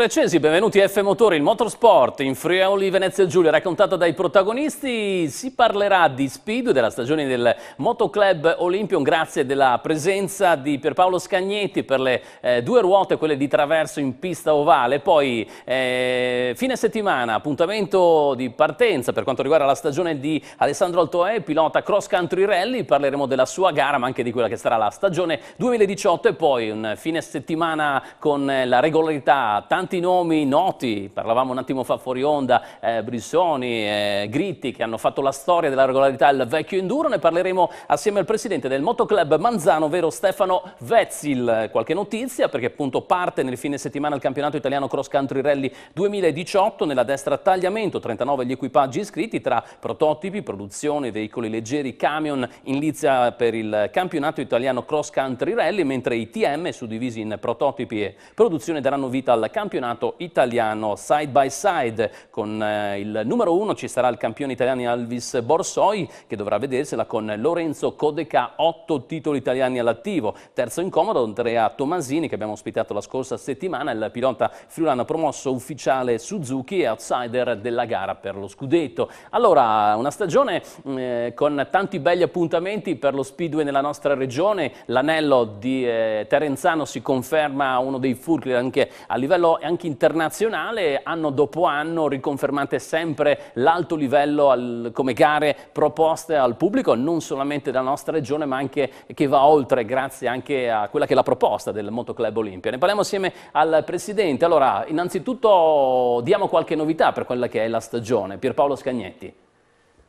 accesi, benvenuti a F Motori, il motorsport in Friuli Venezia Giulia, raccontato dai protagonisti, si parlerà di Speed, della stagione del Motoclub Olympion, grazie della presenza di Pierpaolo Scagnetti per le eh, due ruote, quelle di traverso in pista ovale, poi eh, fine settimana, appuntamento di partenza per quanto riguarda la stagione di Alessandro Altoe, pilota cross country rally, parleremo della sua gara ma anche di quella che sarà la stagione 2018 e poi un fine settimana con la regolarità tanto tanti nomi noti, parlavamo un attimo fa fuori onda, eh, Brissoni, eh, Gritti che hanno fatto la storia della regolarità al vecchio enduro, ne parleremo assieme al presidente del motoclub Manzano, ovvero Stefano Vezzil. Qualche notizia perché appunto parte nel fine settimana il campionato italiano cross country rally 2018 nella destra tagliamento, 39 gli equipaggi iscritti tra prototipi, produzione, veicoli leggeri, camion in lizia per il campionato italiano cross country rally, mentre i TM suddivisi in prototipi e produzione daranno vita al campionato campionato italiano side by side. Con eh, il numero uno ci sarà il campione italiano Alvis Borsoi che dovrà vedersela con Lorenzo Codeca, otto titoli italiani all'attivo. Terzo incomodo Andrea Tomasini che abbiamo ospitato la scorsa settimana, il pilota friulano promosso ufficiale Suzuki e outsider della gara per lo scudetto. Allora, una stagione mm, eh, con tanti belli appuntamenti per lo speedway nella nostra regione, l'anello di eh, Terenzano si conferma uno dei fulcri anche a livello e anche internazionale, anno dopo anno riconfermate sempre l'alto livello al, come gare proposte al pubblico, non solamente della nostra regione, ma anche che va oltre grazie anche a quella che è la proposta del Motoclub Olimpia. Ne parliamo assieme al Presidente. Allora, innanzitutto diamo qualche novità per quella che è la stagione. Pierpaolo Scagnetti.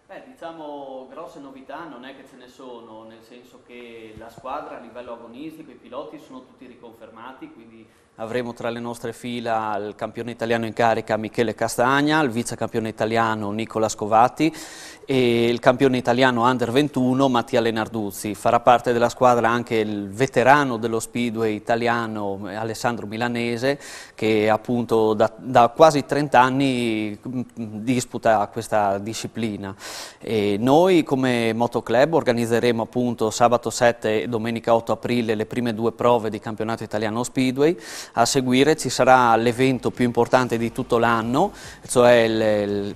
Beh, diciamo grosse novità non è che ce ne sono, nel senso che la squadra a livello agonistico, i piloti sono tutti riconfermati, quindi Avremo tra le nostre fila il campione italiano in carica Michele Castagna, il vice campione italiano Nicola Scovati e il campione italiano under 21 Mattia Lenarduzzi. Farà parte della squadra anche il veterano dello speedway italiano Alessandro Milanese che appunto da, da quasi 30 anni mm, disputa questa disciplina. E noi come Motoclub organizzeremo appunto sabato 7 e domenica 8 aprile le prime due prove di campionato italiano speedway a seguire ci sarà l'evento più importante di tutto l'anno, cioè il, il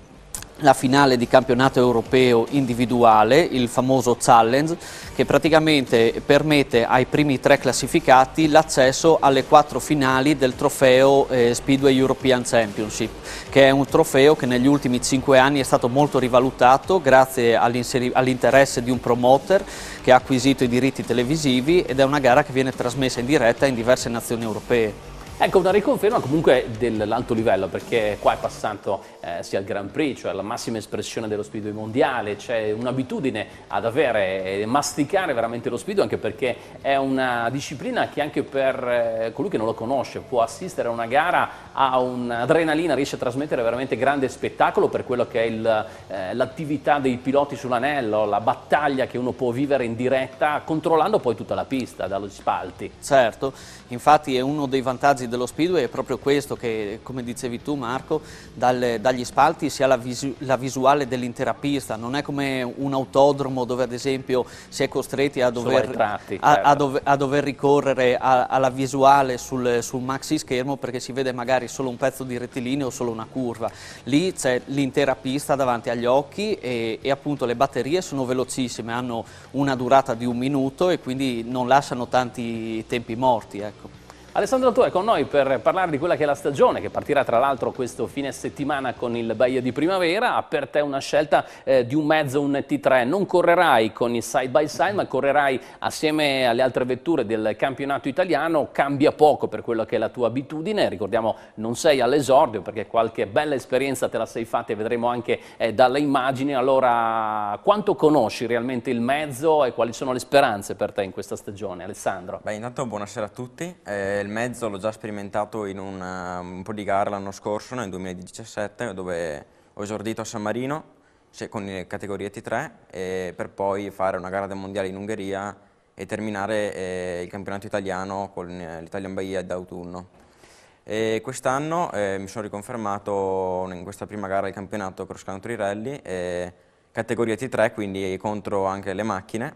la finale di campionato europeo individuale, il famoso Challenge, che praticamente permette ai primi tre classificati l'accesso alle quattro finali del trofeo eh, Speedway European Championship, che è un trofeo che negli ultimi cinque anni è stato molto rivalutato grazie all'interesse all di un promoter che ha acquisito i diritti televisivi ed è una gara che viene trasmessa in diretta in diverse nazioni europee. Ecco, una riconferma comunque dell'alto livello, perché qua è passato eh, sia il Grand Prix, cioè la massima espressione dello speedway mondiale, c'è un'abitudine ad avere e masticare veramente lo speedway anche perché è una disciplina che anche per eh, colui che non lo conosce può assistere a una gara, ha un'adrenalina, riesce a trasmettere veramente grande spettacolo per quello che è eh, l'attività eh, dei piloti sull'anello, la battaglia che uno può vivere in diretta controllando poi tutta la pista, dagli spalti. Certo, infatti è uno dei vantaggi dello speedway, è proprio questo che come dicevi tu Marco, dalle, dagli agli spalti si ha la, visu la visuale dell'intera pista, non è come un autodromo dove ad esempio si è costretti a dover, tratti, a, a certo. dove, a dover ricorrere alla visuale sul, sul, maxi schermo perché si vede magari solo un pezzo di rettilineo o solo una curva. Lì c'è l'intera pista davanti agli occhi e, e appunto le batterie sono velocissime, hanno una durata di un minuto e quindi non lasciano tanti tempi morti. Ecco. Alessandro Tu è con noi per parlare di quella che è la stagione che partirà tra l'altro questo fine settimana con il Baia di Primavera. Per te una scelta eh, di un mezzo, un T3. Non correrai con il side by side ma correrai assieme alle altre vetture del campionato italiano. Cambia poco per quella che è la tua abitudine. Ricordiamo non sei all'esordio perché qualche bella esperienza te la sei fatta e vedremo anche eh, dalle immagini. Allora quanto conosci realmente il mezzo e quali sono le speranze per te in questa stagione Alessandro? Beh intanto buonasera a tutti. Eh, il mezzo l'ho già sperimentato in un, eh, un po' di gara l'anno scorso, nel 2017, dove ho esordito a San Marino con le categorie T3 per poi fare una gara del mondiale in Ungheria e terminare eh, il campionato italiano con eh, l'Italian Bahia d'autunno. Quest'anno eh, mi sono riconfermato in questa prima gara del campionato Cross Country Rally, categoria T3, quindi contro anche le macchine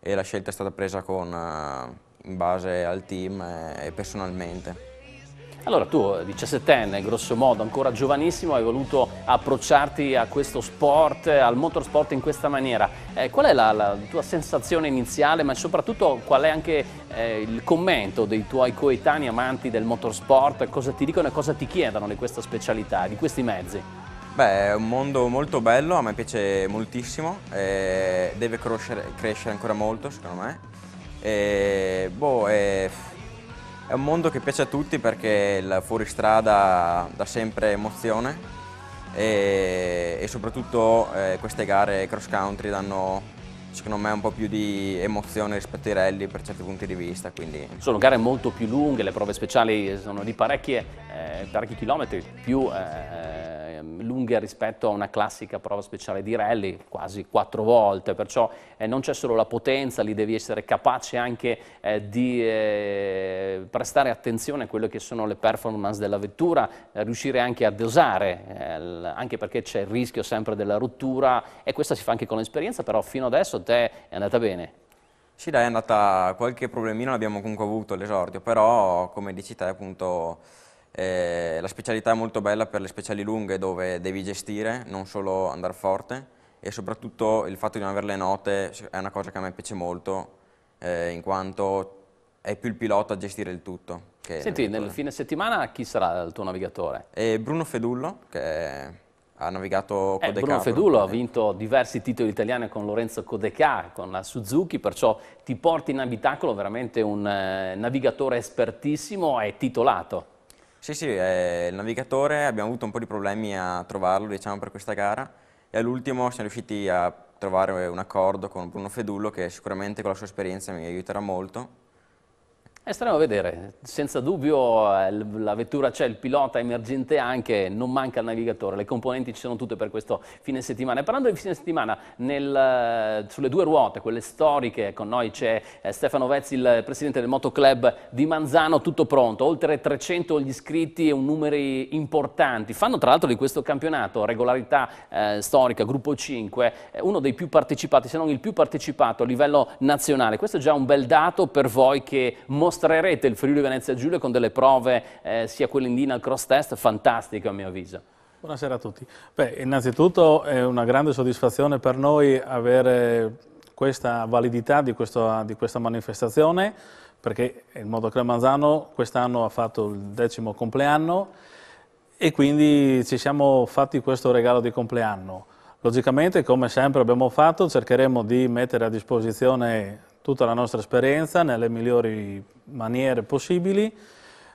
e la scelta è stata presa con eh, in base al team e personalmente. Allora tu, 17enne, grosso modo, ancora giovanissimo, hai voluto approcciarti a questo sport, al motorsport in questa maniera. Eh, qual è la, la, tua sensazione iniziale, ma soprattutto qual è anche eh, il commento dei tuoi coetanei amanti del motorsport? Cosa ti dicono e cosa ti chiedono di questa specialità, di questi mezzi? Beh, è un mondo molto bello, a me piace moltissimo, eh, deve crescere, crescere ancora molto secondo me e, boh, è, è, un mondo che piace a tutti perché il fuoristrada dà sempre emozione e, e soprattutto eh, queste gare cross country danno secondo me un po' più di emozione rispetto ai rally per certi punti di vista. Quindi. Sono gare molto più lunghe, le prove speciali sono di eh, parecchi eh, chilometri, più eh, Ehm, lunghe rispetto a una classica prova speciale di rally, quasi quattro volte, perciò eh, non c'è solo la potenza, lì devi essere capace anche eh, di eh, prestare attenzione a quelle che sono le performance della vettura, riuscire anche a dosare, anche perché c'è il rischio sempre della rottura e questa si fa anche con l'esperienza, però fino adesso te è andata bene. Sì, dai, è andata qualche problemino l'abbiamo comunque avuto all'esordio, però come dici te appunto eh, la specialità è molto bella per le speciali lunghe dove devi gestire, non solo andare forte e soprattutto il fatto di non avere le note è una cosa che a me piace molto eh, in quanto è più il pilota a gestire il tutto. Senti, nel fine settimana chi sarà il tuo navigatore? Eh, Bruno Fedullo che ha navigato Codecà. Eh, Bruno Fedullo ha vinto diversi titoli italiani con Lorenzo Codecà, con la Suzuki, perciò ti porti in abitacolo veramente un eh, navigatore espertissimo e titolato. Sì, sì, eh, il navigatore abbiamo avuto un po' di problemi a trovarlo diciamo, per questa gara e all'ultimo siamo riusciti a trovare un accordo con Bruno Fedullo che sicuramente con la sua esperienza mi aiuterà molto e staremo a vedere, senza dubbio eh, la vettura c'è, il pilota emergente anche, non manca il navigatore, le componenti ci sono tutte per questo fine settimana. E parlando di fine settimana, nel, eh, sulle due ruote, quelle storiche, con noi c'è eh, Stefano Vezzi, il presidente del motoclub di Manzano, tutto pronto, oltre 300 gli iscritti e un numeri importanti. Fanno tra l'altro di questo campionato, regolarità eh, storica, gruppo 5, uno dei più partecipati, se non il più partecipato a livello nazionale. Questo è già un bel dato per voi che mostrate mostrerete il Friuli Venezia Giulia con delle prove, eh, sia quelle in al cross test, fantastiche a mio avviso. Buonasera a tutti. Beh, innanzitutto è una grande soddisfazione per noi avere questa validità di, questo, di questa manifestazione, perché il Moto Manzano quest'anno ha fatto il decimo compleanno e quindi ci siamo fatti questo regalo di compleanno. Logicamente, come sempre abbiamo fatto, cercheremo di mettere a disposizione tutta la nostra esperienza nelle migliori maniere possibili.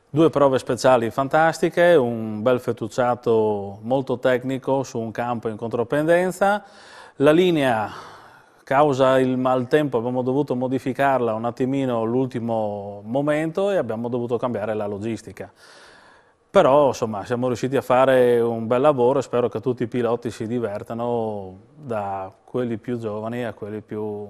Due prove speciali fantastiche, un bel fettucciato molto tecnico su un campo in contropendenza. La linea, causa il maltempo, abbiamo dovuto modificarla un attimino all'ultimo momento e abbiamo dovuto cambiare la logistica. Però insomma siamo riusciti a fare un bel lavoro e spero che tutti i piloti si divertano da quelli più giovani a quelli più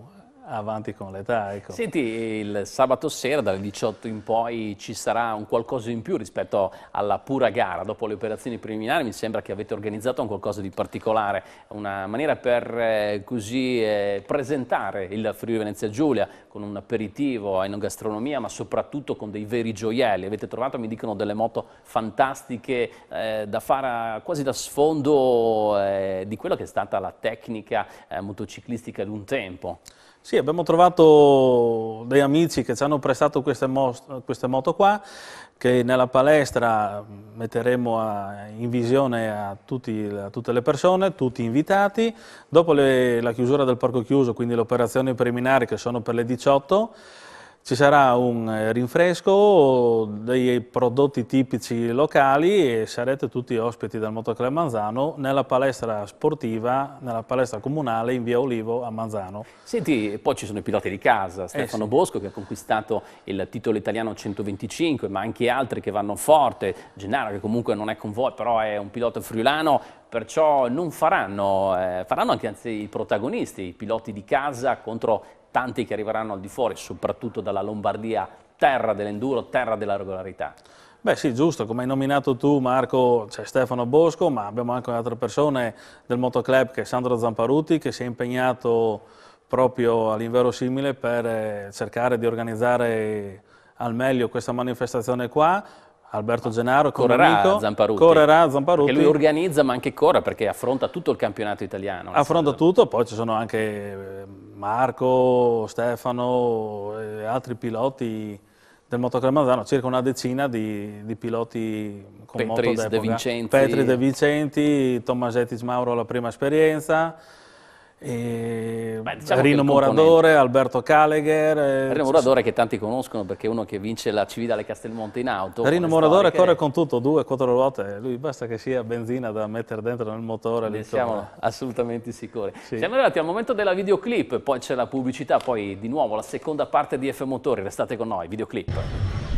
avanti con l'età. Ecco. Senti, il sabato sera dalle 18 in poi ci sarà un qualcosa in più rispetto alla pura gara. Dopo le operazioni preliminari mi sembra che avete organizzato un qualcosa di particolare, una maniera per eh, così eh, presentare il Friuli Venezia Giulia con un aperitivo in gastronomia, ma soprattutto con dei veri gioielli. Avete trovato, mi dicono, delle moto fantastiche eh, da fare quasi da sfondo eh, di quella che è stata la tecnica eh, motociclistica di un tempo. Sì, abbiamo trovato dei amici che ci hanno prestato queste, queste moto qua, che nella palestra metteremo a, in visione a, tutti, a, tutte le persone, tutti invitati. Dopo le, la chiusura del parco chiuso, quindi le operazioni preliminari che sono per le 18, ci sarà un eh, rinfresco dei prodotti tipici locali e sarete tutti ospiti del Motoclub Manzano nella palestra sportiva, nella palestra comunale in via Olivo a Manzano. Senti, poi ci sono i piloti di casa, eh, Stefano eh sì. Bosco che ha conquistato il titolo italiano 125, ma anche altri che vanno forte, Gennaro che comunque non è con voi, però è un pilota friulano, perciò non faranno, eh, faranno anche anzi i protagonisti, i piloti di casa contro tanti che arriveranno al di fuori, soprattutto dalla Lombardia, terra dell'enduro, terra della regolarità. Beh sì, giusto, come hai nominato tu Marco c'è Stefano Bosco, ma abbiamo anche un'altra persona del motoclub che è Sandro Zamparuti che si è impegnato proprio all'inverosimile per eh, cercare di organizzare al meglio questa manifestazione qua. Alberto Genaro, correrà a Zamparutti. Correrà Zamparutti. Perché lui organizza ma anche corre perché affronta tutto il campionato italiano. Affronta tutto, poi ci sono anche eh, Marco, Stefano e eh, altri piloti del Mazzano, circa una decina di, di piloti con Petris moto De Vincenti. Petri De Vincenti, Tommasetti Mauro la prima esperienza, Beh, diciamo Rino Moradore, Alberto Calegher. Eh, Rino Moradore che tanti conoscono perché è uno che vince la Cividale Castelmonte in auto. Rino Moradore corre con tutto, due, quattro ruote, lui basta che sia benzina da mettere dentro nel motore. Ne siamo assolutamente sicuri. Sì. Siamo arrivati al momento della videoclip, poi c'è la pubblicità, poi di nuovo la seconda parte di F Motori, restate con noi, videoclip.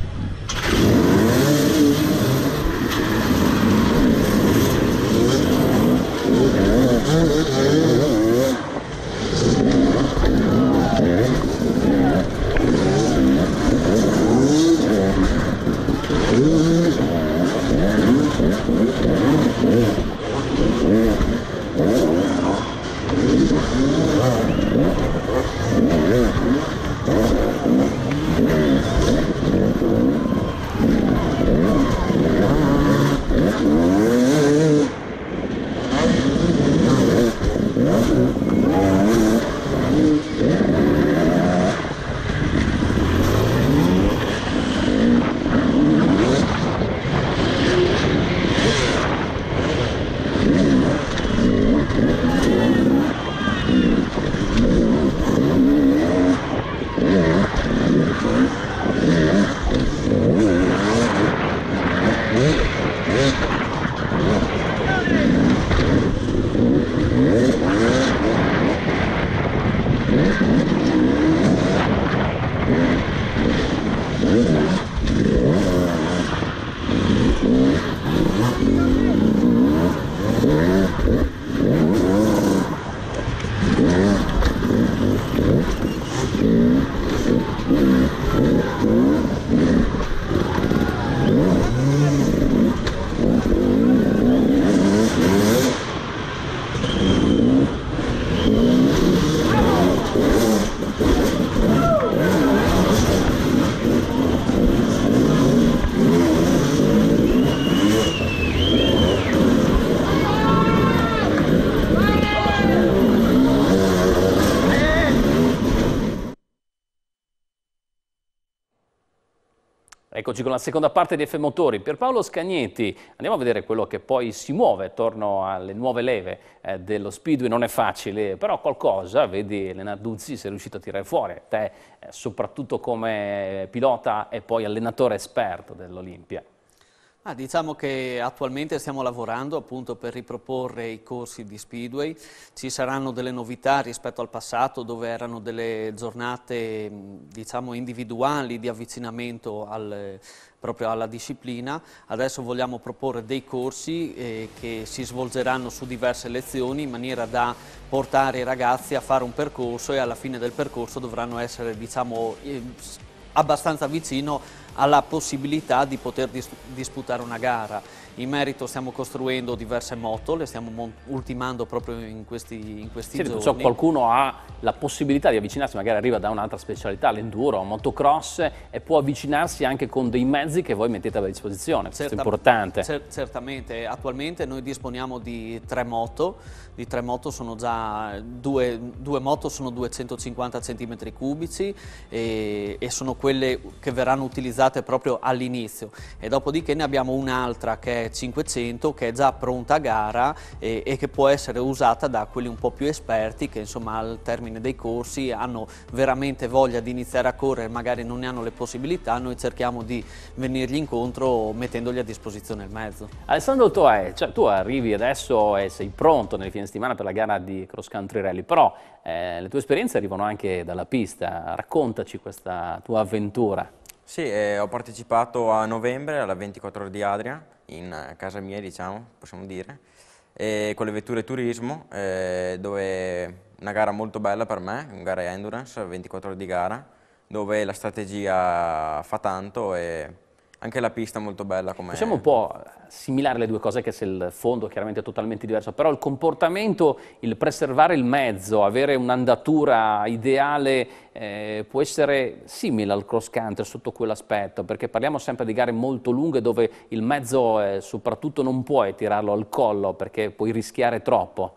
Eccoci con la seconda parte di F Motori. Per Paolo Scagnetti, andiamo a vedere quello che poi si muove attorno alle nuove leve eh, dello Speedway. Non è facile, però qualcosa, vedi Elena Duzzi, sei riuscito a tirare fuori. Te, eh, soprattutto come pilota e poi allenatore esperto dell'Olimpia. Ah, diciamo che attualmente stiamo lavorando appunto per riproporre i corsi di Speedway, ci saranno delle novità rispetto al passato dove erano delle giornate mm, diciamo, individuali di avvicinamento al, proprio alla disciplina, adesso vogliamo proporre dei corsi eh, che si svolgeranno su diverse lezioni in maniera da portare i ragazzi a fare un percorso e alla fine del percorso dovranno essere diciamo, eh, abbastanza vicino alla possibilità di poter dis disputare una gara. In merito stiamo costruendo diverse moto, le stiamo ultimando proprio in questi, in questi sì, giorni. Cioè qualcuno ha la possibilità di avvicinarsi, magari arriva da un'altra specialità, l'enduro, un motocross, e può avvicinarsi anche con dei mezzi che voi mettete a disposizione, questo è importante. Cer certamente, attualmente noi disponiamo di tre moto, di tre moto sono già, due, due moto sono 250 cm cubici e, e sono quelle che verranno utilizzate proprio all'inizio e dopodiché ne abbiamo un'altra che è 500 che è già pronta a gara e, e, che può essere usata da quelli un po' più esperti che insomma al termine dei corsi hanno veramente voglia di iniziare a correre, magari non ne hanno le possibilità, noi cerchiamo di venirgli incontro mettendogli a disposizione il mezzo. Alessandro Toè, cioè, tu arrivi adesso e sei pronto nel fine settimana per la gara di cross country rally, però eh, le tue esperienze arrivano anche dalla pista, raccontaci questa tua avventura. Sì, eh, ho partecipato a novembre alla 24 ore di Adria in eh, casa mia, diciamo, possiamo dire, e con le vetture turismo, eh, dove una gara molto bella per me, una gara endurance, 24 ore di gara, dove la strategia fa tanto e anche la pista è molto bella come Possiamo un po' assimilare le due cose, che se il fondo chiaramente è totalmente diverso, però il comportamento, il preservare il mezzo, avere un'andatura ideale eh, può essere simile al cross country sotto quell'aspetto, perché parliamo sempre di gare molto lunghe dove il mezzo eh, soprattutto non puoi tirarlo al collo perché puoi rischiare troppo.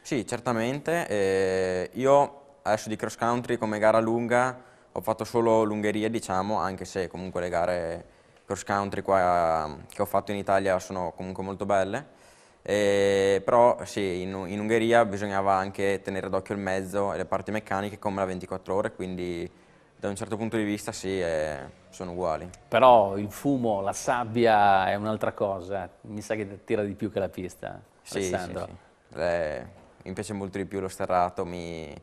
Sì, certamente. Eh, io adesso di cross country come gara lunga ho fatto solo l'Ungheria, diciamo, anche se comunque le gare cross country qua, ehm, che ho fatto in Italia sono comunque molto belle, e, però sì, in, in, Ungheria bisognava anche tenere d'occhio il mezzo e le parti meccaniche come la 24 ore, quindi da un certo punto di vista sì, eh, sono uguali. Però il fumo, la sabbia è un'altra cosa, eh. mi sa che tira di più che la pista, sì, Alessandro. Sì, sì. Eh, mi piace molto di più lo sterrato, mi,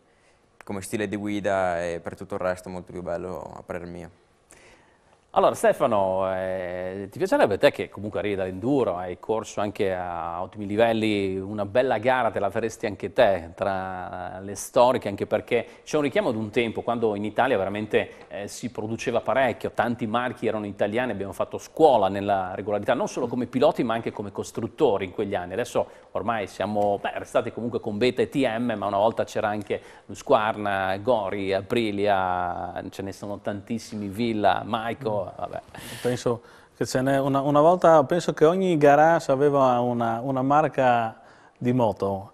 come stile di guida e per tutto il resto molto più bello a parer mio. Allora Stefano, eh, ti piacerebbe te che comunque arrivi dall'enduro, hai corso anche a ottimi livelli, una bella gara te la faresti anche te tra le storiche, anche perché c'è un richiamo ad un tempo, quando in Italia veramente eh, si produceva parecchio, tanti marchi erano italiani, abbiamo fatto scuola nella regolarità, non solo come piloti ma anche come costruttori in quegli anni. Adesso ormai siamo beh, restati comunque con Beta e TM, ma una volta c'era anche Squarna, Gori, Aprilia, ce ne sono tantissimi, Villa, Maico vabbè, penso che ce n'è una, una, volta, penso che ogni garage aveva una, una marca di moto.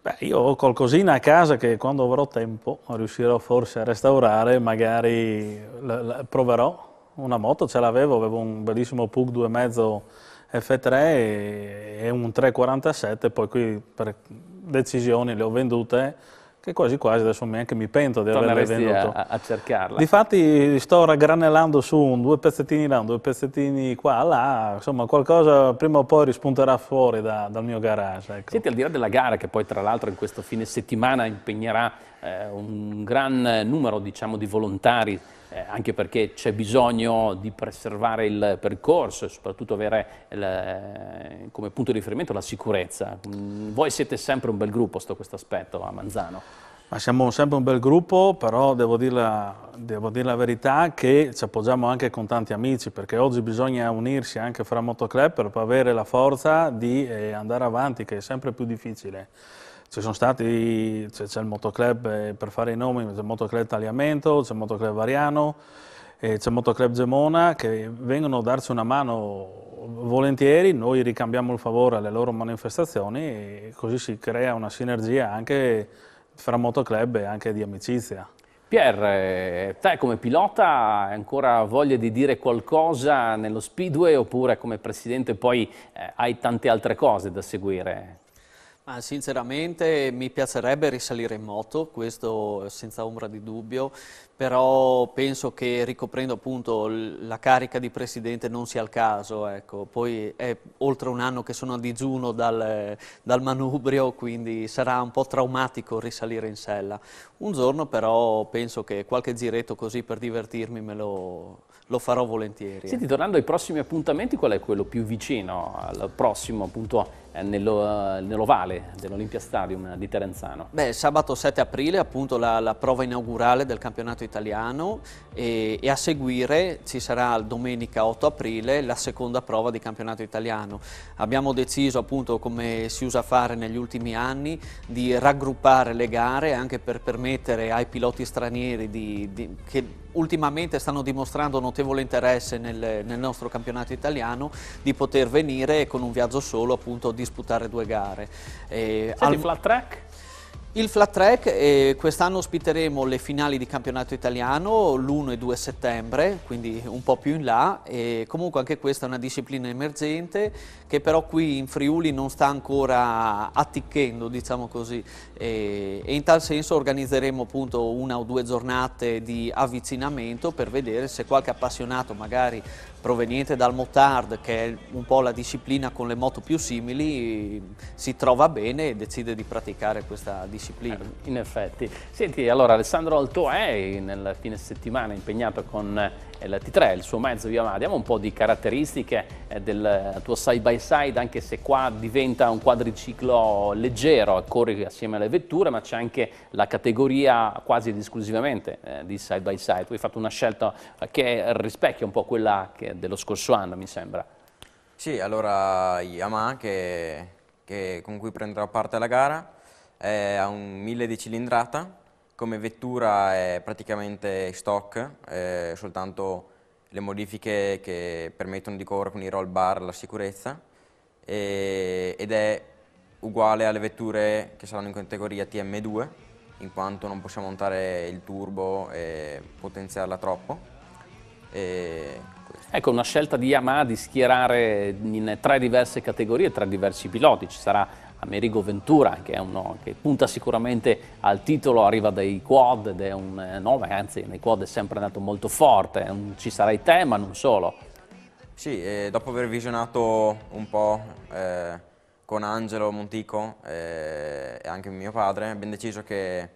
Beh, io ho qualcosina a casa che quando avrò tempo riuscirò forse a restaurare, magari la, la, proverò. Una moto ce l'avevo, avevo un bellissimo Pug 2,5 F3 e, e un 347, poi qui per decisioni le ho vendute che quasi quasi adesso neanche mi pento di averle venduto. A, a cercarla. Difatti sto raggranellando su un, due pezzettini là, un, due pezzettini qua, là, insomma qualcosa prima o poi rispunterà fuori da, dal mio garage. Ecco. Senti, al di là della gara che poi tra l'altro in questo fine settimana impegnerà eh, un gran numero diciamo, di volontari eh, anche perché c'è bisogno di preservare il percorso e soprattutto avere il, eh, come punto di riferimento la sicurezza. Mm, voi siete sempre un bel gruppo sotto questo aspetto a Manzano. Ma siamo sempre un bel gruppo, però devo dire, la, devo dire, la, verità che ci appoggiamo anche con tanti amici, perché oggi bisogna unirsi anche fra motoclub per avere la forza di eh, andare avanti, che è sempre più difficile. Ci sono stati, c'è, il motoclub, eh, per fare i nomi, c'è il motoclub Tagliamento, c'è il motoclub Variano, eh, c'è il motoclub Gemona che vengono a darci una mano volentieri, noi ricambiamo il favore alle loro manifestazioni e così si crea una sinergia anche fra motoclub e anche di amicizia. Pier, eh, te come pilota hai ancora voglia di dire qualcosa nello Speedway oppure come presidente poi eh, hai tante altre cose da seguire? Ah, sinceramente mi piacerebbe risalire in moto, questo senza ombra di dubbio, però penso che ricoprendo appunto la carica di presidente non sia il caso, ecco. poi è oltre un anno che sono a digiuno dal, dal, manubrio, quindi sarà un po' traumatico risalire in sella. Un giorno però penso che qualche giretto così per divertirmi me lo, lo farò volentieri. Senti, ecco. tornando ai prossimi appuntamenti, qual è quello più vicino al prossimo appunto eh, nello, eh, nell'ovale dell'Olimpia Stadium di Terenzano? Beh, sabato 7 aprile appunto la, la prova inaugurale del campionato italiano e, e, a seguire ci sarà domenica 8 aprile la seconda prova di campionato italiano. Abbiamo deciso appunto come si usa fare negli ultimi anni di raggruppare le gare anche per permettere ai piloti stranieri di, di, che ultimamente stanno dimostrando notevole interesse nel, nel, nostro campionato italiano di poter venire con un viaggio solo appunto a disputare due gare. Eh, Senti, al... flat track? Il flat track, eh, quest'anno ospiteremo le finali di campionato italiano l'1 e 2 settembre, quindi un po' più in là, e comunque anche questa è una disciplina emergente che però qui in Friuli non sta ancora atticchendo, diciamo così, e, e in tal senso organizzeremo appunto una o due giornate di avvicinamento per vedere se qualche appassionato magari proveniente dal motard, che è un po' la disciplina con le moto più simili, si trova bene e decide di praticare questa disciplina. Eh, in effetti. Senti, allora Alessandro Alto è nel fine settimana impegnato con il eh, T3, il suo mezzo Yamaha. Diamo un po' di caratteristiche eh, del tuo side by side, anche se qua diventa un quadriciclo leggero, corri assieme alle vetture, ma c'è anche la categoria quasi ed esclusivamente eh, di side by side. Tu hai fatto una scelta che rispecchia un po' quella dello scorso anno, mi sembra. Sì, allora Yamaha che, che con cui prenderò parte alla gara ha un 1000 di cilindrata come vettura è praticamente stock, eh, soltanto le modifiche che permettono di correre, quindi roll bar, la sicurezza, e, ed è uguale alle vetture che saranno in categoria TM2, in quanto non possiamo montare il turbo e potenziarla troppo. E ecco, una scelta di Yamaha di schierare in tre diverse categorie, tre diversi piloti, ci sarà Amerigo Ventura, che, è uno, che, punta sicuramente al titolo, arriva dai quad ed è un eh, nome, anzi nei quad è sempre andato molto forte, ci sarai te ma non solo. Sì, eh, dopo aver visionato un po' eh, con Angelo Montico eh, e anche mio padre, abbiamo deciso che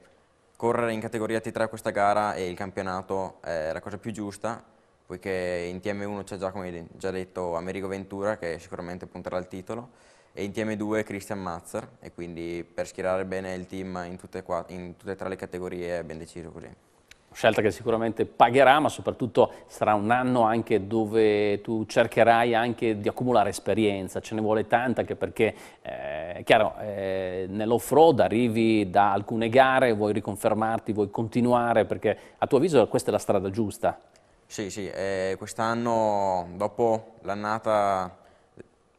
correre in categoria T3 questa gara e il campionato è eh, la cosa più giusta, poiché in TM1 c'è già, come già detto, Amerigo Ventura che sicuramente punterà al titolo e in TM2 Christian Mazzer e quindi per schierare bene il team in tutte, in tutte e tre le categorie è ben deciso così. Scelta che sicuramente pagherà, ma soprattutto sarà un anno anche dove tu cercherai anche di accumulare esperienza, ce ne vuole tanta anche perché, eh, chiaro, eh, nell'off-road arrivi da alcune gare, vuoi riconfermarti, vuoi continuare, perché a tuo avviso questa è la strada giusta? Sì, sì, eh, quest'anno dopo l'annata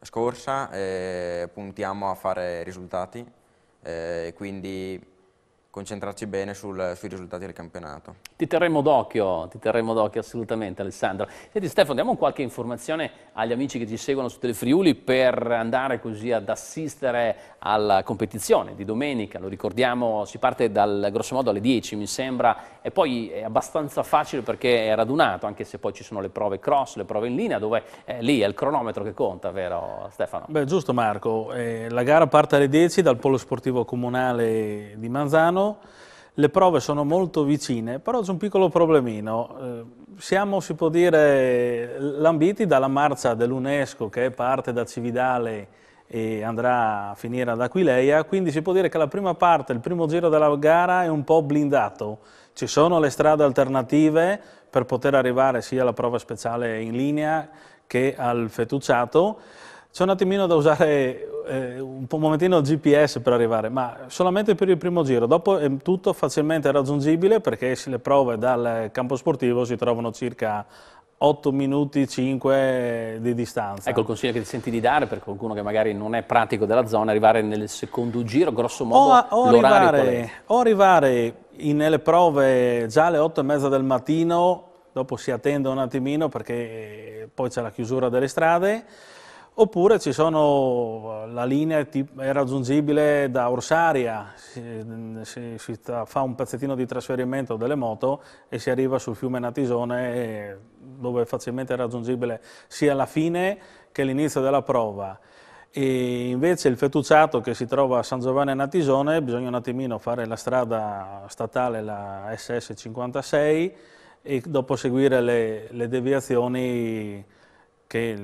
scorsa, eh, puntiamo a fare risultati, eh, quindi concentrarci bene sul, sui risultati del campionato. Ti terremo d'occhio, ti terremo d'occhio assolutamente Alessandro. Senti Stefano, diamo qualche informazione agli amici che ci seguono su Telefriuli per andare così ad assistere alla competizione di domenica, lo ricordiamo, si parte dal grosso modo alle 10 mi sembra e poi è abbastanza facile perché è radunato, anche se poi ci sono le prove cross, le prove in linea, dove eh, lì è il cronometro che conta, vero Stefano? Beh giusto Marco, eh, la gara parte alle 10 dal polo sportivo comunale di Manzano, lontano, le prove sono molto vicine, però c'è un piccolo problemino. Eh, siamo, si può dire, lambiti dalla marcia dell'UNESCO che parte da Cividale e andrà a finire ad Aquileia, quindi si può dire che la prima parte, il primo giro della gara è un po' blindato. Ci sono le strade alternative per poter arrivare sia alla prova speciale in linea che al fetucciato c'è un attimino da usare eh, un momentino il GPS per arrivare, ma solamente per il primo giro. Dopo è eh, tutto facilmente raggiungibile perché le prove dal campo sportivo si trovano circa 8 minuti 5 di distanza. Ecco il consiglio che ti senti di dare per qualcuno che magari non è pratico della zona, arrivare nel secondo giro, grosso modo, o, a, o arrivare, o arrivare nelle prove già alle 8 e mezza del mattino, dopo si attende un attimino perché eh, poi c'è la chiusura delle strade, Oppure ci sono, eh, la linea è raggiungibile da Orsaria, si, si, si, fa un pezzettino di trasferimento delle moto e si arriva sul fiume Natisone eh, dove è facilmente raggiungibile sia la fine che l'inizio della prova. E invece il fettucciato che si trova a San Giovanni Natisone bisogna un attimino fare la strada statale, la SS56 e dopo seguire le, le deviazioni che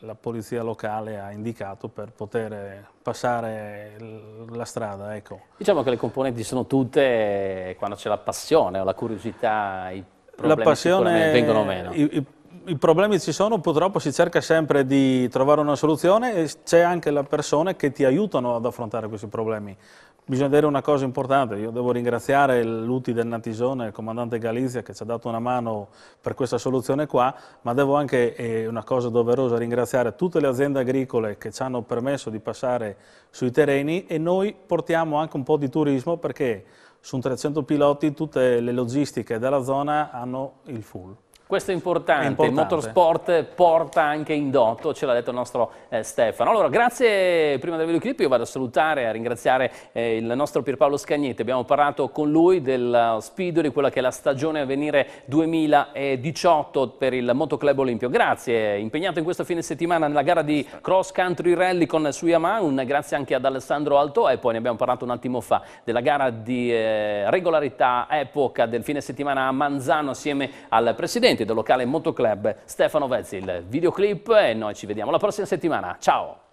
la polizia locale ha indicato per poter passare la strada. Ecco. Diciamo che le componenti sono tutte, quando c'è la passione o la curiosità, i problemi la passione, vengono meno. I, i, i problemi ci sono, purtroppo si cerca sempre di trovare una soluzione e c'è anche la persone che ti aiutano ad affrontare questi problemi. Bisogna dire una cosa importante, io devo ringraziare l'UTI del Natisone, il comandante Galizia che ci ha dato una mano per questa soluzione qua, ma devo anche, è eh, una cosa doverosa, ringraziare tutte le aziende agricole che ci hanno permesso di passare sui terreni e noi portiamo anche un po' di turismo perché su 300 piloti tutte le logistiche della zona hanno il full. Questo è importante. è importante. il motorsport porta anche indotto, ce l'ha detto il nostro eh, Stefano. Allora, grazie, prima del videoclip io vado a salutare, e a ringraziare eh, il nostro Pierpaolo Scagnetti, abbiamo parlato con lui del Speedo, di quella che è la stagione a venire 2018 per il Motoclub Olimpio. Grazie, impegnato in questo fine settimana nella gara di cross country rally con su Yamaha, un grazie anche ad Alessandro Alto e poi ne abbiamo parlato un attimo fa della gara di eh, regolarità epoca del fine settimana a Manzano assieme al Presidente presidente del locale motoclub Stefano Vezzi il videoclip e noi ci vediamo la prossima settimana. Ciao!